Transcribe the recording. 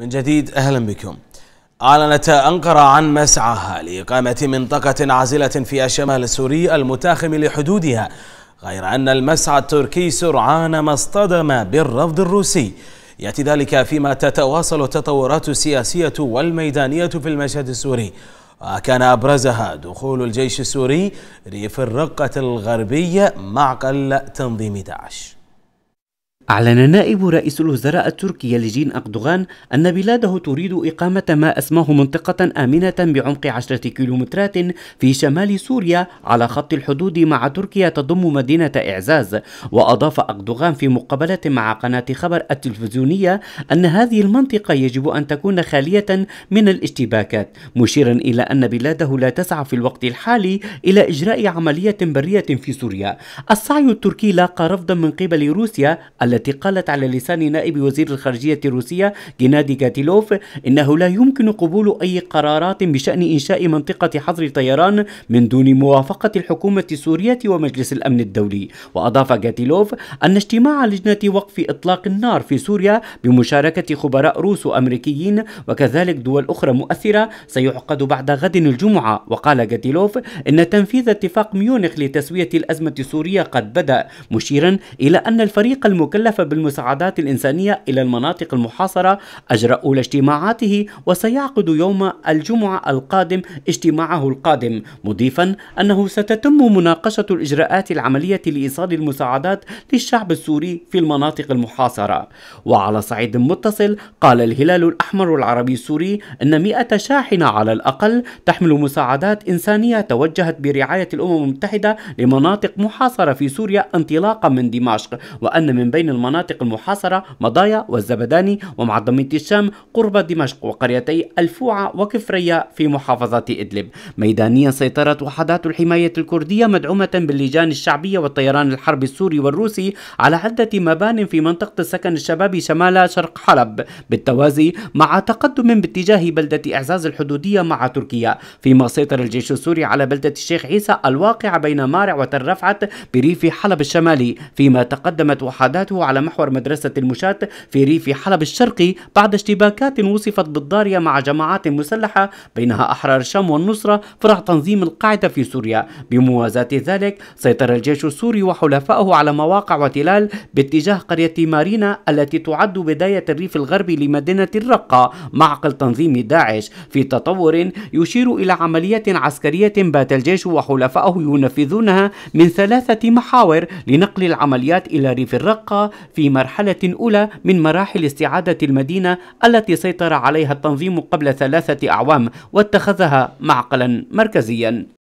من جديد أهلا بكم أعلنت أنقرة عن مسعاها لإقامة منطقة عازلة في الشمال السوري المتاخم لحدودها غير أن المسعى التركي سرعان ما اصطدم بالرفض الروسي يأتي ذلك فيما تتواصل التطورات السياسية والميدانية في المشهد السوري وكان أبرزها دخول الجيش السوري ريف الرقة الغربية معقل تنظيم داعش أعلن نائب رئيس الوزراء التركي لجين أقدوغان أن بلاده تريد إقامة ما أسماه منطقة آمنة بعمق 10 كيلومترات في شمال سوريا على خط الحدود مع تركيا تضم مدينة إعزاز وأضاف أقدوغان في مقابلة مع قناة خبر التلفزيونية أن هذه المنطقة يجب أن تكون خالية من الاشتباكات مشيرا إلى أن بلاده لا تسعى في الوقت الحالي إلى إجراء عملية برية في سوريا السعي التركي لاقى رفضا من قبل روسيا التي التي قالت على لسان نائب وزير الخارجية الروسية جنادي جاتيلوف إنه لا يمكن قبول أي قرارات بشأن إنشاء منطقة حظر طيران من دون موافقة الحكومة السورية ومجلس الأمن الدولي وأضاف جاتيلوف أن اجتماع لجنة وقف إطلاق النار في سوريا بمشاركة خبراء روس وأمريكيين وكذلك دول أخرى مؤثرة سيعقد بعد غد الجمعة وقال جاتيلوف إن تنفيذ اتفاق ميونخ لتسوية الأزمة السورية قد بدأ مشيرا إلى أن الفريق المكلف وحلف بالمساعدات الإنسانية إلى المناطق المحاصرة أجرى أولى اجتماعاته وسيعقد يوم الجمعة القادم اجتماعه القادم مضيفا أنه ستتم مناقشة الإجراءات العملية لإيصال المساعدات للشعب السوري في المناطق المحاصرة وعلى صعيد متصل قال الهلال الأحمر العربي السوري أن 100 شاحنة على الأقل تحمل مساعدات إنسانية توجهت برعاية الأمم المتحدة لمناطق محاصرة في سوريا انطلاقا من دمشق وأن من بين المناطق المحاصرة مضايا والزبداني ومعظمية الشام قرب دمشق وقريتي الفوعة وكفرية في محافظة إدلب ميدانيا سيطرت وحدات الحماية الكردية مدعومة باللجان الشعبية والطيران الحربي السوري والروسي على عدة مبان في منطقة السكن الشبابي شمال شرق حلب بالتوازي مع تقدم باتجاه بلدة إعزاز الحدودية مع تركيا فيما سيطر الجيش السوري على بلدة الشيخ عيسى الواقعة بين مارع وتل رفعت بريف حلب الشمالي فيما تقدمت وحداته على محور مدرسة المشاة في ريف حلب الشرقي بعد اشتباكات وصفت بالضارية مع جماعات مسلحة بينها أحرار الشام والنصرة فرع تنظيم القاعدة في سوريا بموازاة ذلك سيطر الجيش السوري وحلفائه على مواقع وتلال باتجاه قرية مارينا التي تعد بداية الريف الغربي لمدينة الرقة معقل تنظيم داعش في تطور يشير إلى عملية عسكرية بات الجيش وحلفائه ينفذونها من ثلاثة محاور لنقل العمليات إلى ريف الرقة في مرحلة أولى من مراحل استعادة المدينة التي سيطر عليها التنظيم قبل ثلاثة أعوام واتخذها معقلا مركزيا